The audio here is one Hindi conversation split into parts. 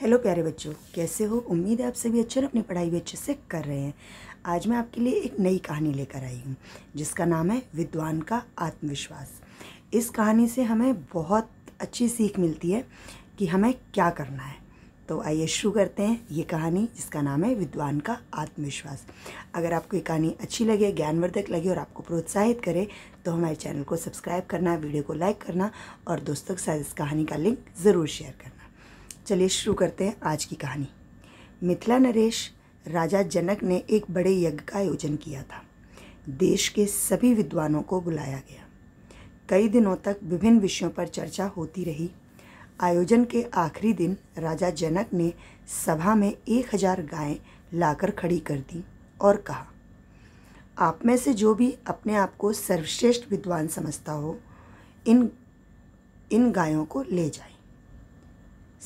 हेलो प्यारे बच्चों कैसे हो उम्मीद है आप सभी अच्छे और अपनी पढ़ाई भी अच्छे से कर रहे हैं आज मैं आपके लिए एक नई कहानी लेकर आई हूँ जिसका नाम है विद्वान का आत्मविश्वास इस कहानी से हमें बहुत अच्छी सीख मिलती है कि हमें क्या करना है तो आइए शुरू करते हैं ये कहानी जिसका नाम है विद्वान का आत्मविश्वास अगर आपको ये कहानी अच्छी लगे ज्ञानवर्धक लगे और आपको प्रोत्साहित करे तो हमारे चैनल को सब्सक्राइब करना वीडियो को लाइक करना और दोस्तों के साथ इस कहानी का लिंक ज़रूर शेयर करना चलिए शुरू करते हैं आज की कहानी मिथिला नरेश राजा जनक ने एक बड़े यज्ञ का आयोजन किया था देश के सभी विद्वानों को बुलाया गया कई दिनों तक विभिन्न विषयों पर चर्चा होती रही आयोजन के आखिरी दिन राजा जनक ने सभा में एक हजार गायें लाकर खड़ी कर दी और कहा आप में से जो भी अपने आप को सर्वश्रेष्ठ विद्वान समझता हो इन इन गायों को ले जाए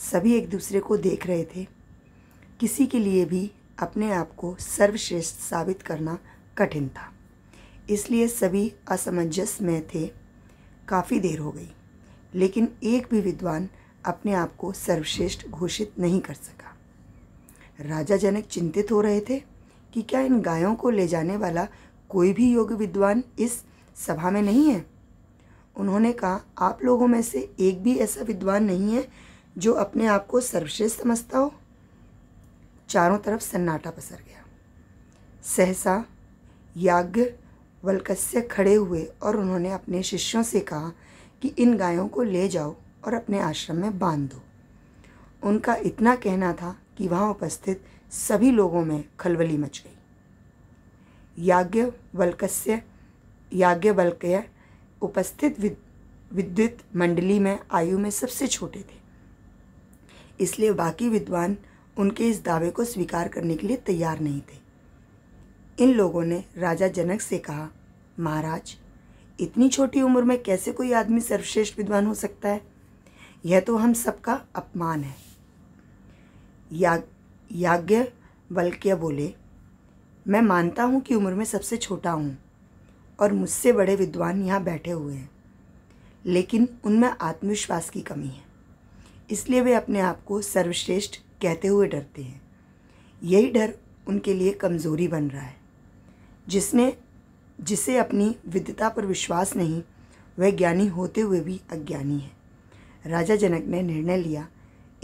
सभी एक दूसरे को देख रहे थे किसी के लिए भी अपने आप को सर्वश्रेष्ठ साबित करना कठिन था इसलिए सभी असमंजस में थे काफ़ी देर हो गई लेकिन एक भी विद्वान अपने आप को सर्वश्रेष्ठ घोषित नहीं कर सका राजा जनक चिंतित हो रहे थे कि क्या इन गायों को ले जाने वाला कोई भी योग्य विद्वान इस सभा में नहीं है उन्होंने कहा आप लोगों में से एक भी ऐसा विद्वान नहीं है जो अपने आप को सर्वश्रेष्ठ समझता हो चारों तरफ सन्नाटा पसर गया सहसा याज्ञ वल्कस्य खड़े हुए और उन्होंने अपने शिष्यों से कहा कि इन गायों को ले जाओ और अपने आश्रम में बांध दो उनका इतना कहना था कि वहाँ उपस्थित सभी लोगों में खलबली मच गई याज्ञ वल्कस्य याज्ञवल्क्य उपस्थित विद्युत मंडली में आयु में सबसे छोटे थे इसलिए बाकी विद्वान उनके इस दावे को स्वीकार करने के लिए तैयार नहीं थे इन लोगों ने राजा जनक से कहा महाराज इतनी छोटी उम्र में कैसे कोई आदमी सर्वश्रेष्ठ विद्वान हो सकता है यह तो हम सबका अपमान है याज्ञ बल्क्य बोले मैं मानता हूँ कि उम्र में सबसे छोटा हूँ और मुझसे बड़े विद्वान यहाँ बैठे हुए हैं लेकिन उनमें आत्मविश्वास की कमी है इसलिए वे अपने आप को सर्वश्रेष्ठ कहते हुए डरते हैं यही डर उनके लिए कमज़ोरी बन रहा है जिसने जिसे अपनी विद्यता पर विश्वास नहीं वह ज्ञानी होते हुए भी अज्ञानी है राजा जनक ने निर्णय लिया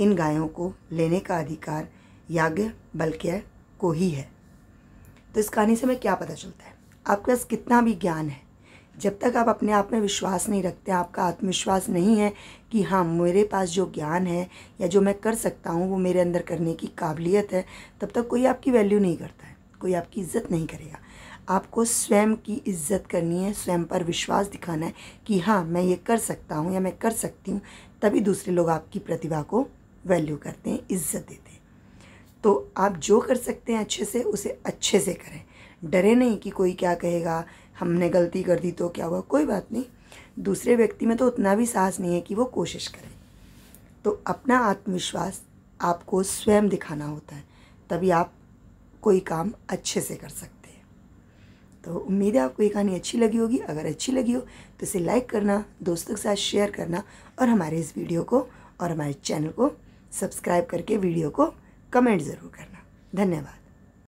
इन गायों को लेने का अधिकार याज्ञ बल्कि को ही है तो इस कहानी से हमें क्या पता चलता है आपके पास कितना भी ज्ञान है जब तक आप अपने आप में विश्वास नहीं रखते आपका आत्मविश्वास नहीं है कि हाँ मेरे पास जो ज्ञान है या जो मैं कर सकता हूँ वो मेरे अंदर करने की काबिलियत है तब तक कोई आपकी वैल्यू नहीं करता है कोई आपकी इज्जत नहीं करेगा आपको स्वयं की इज्जत करनी है स्वयं पर विश्वास दिखाना है कि हाँ मैं ये कर सकता हूँ या मैं कर सकती हूँ तभी दूसरे लोग आपकी प्रतिभा को वैल्यू करते हैं इज्जत देते हैं तो आप जो कर सकते हैं अच्छे से उसे अच्छे से करें डरे नहीं कि कोई क्या कहेगा हमने गलती कर दी तो क्या हुआ कोई बात नहीं दूसरे व्यक्ति में तो उतना भी साहस नहीं है कि वो कोशिश करे तो अपना आत्मविश्वास आपको स्वयं दिखाना होता है तभी आप कोई काम अच्छे से कर सकते हैं तो उम्मीद है आपको ये कहानी अच्छी लगी होगी अगर अच्छी लगी हो तो इसे लाइक करना दोस्तों के साथ शेयर करना और हमारे इस वीडियो को और हमारे चैनल को सब्सक्राइब करके वीडियो को कमेंट ज़रूर करना धन्यवाद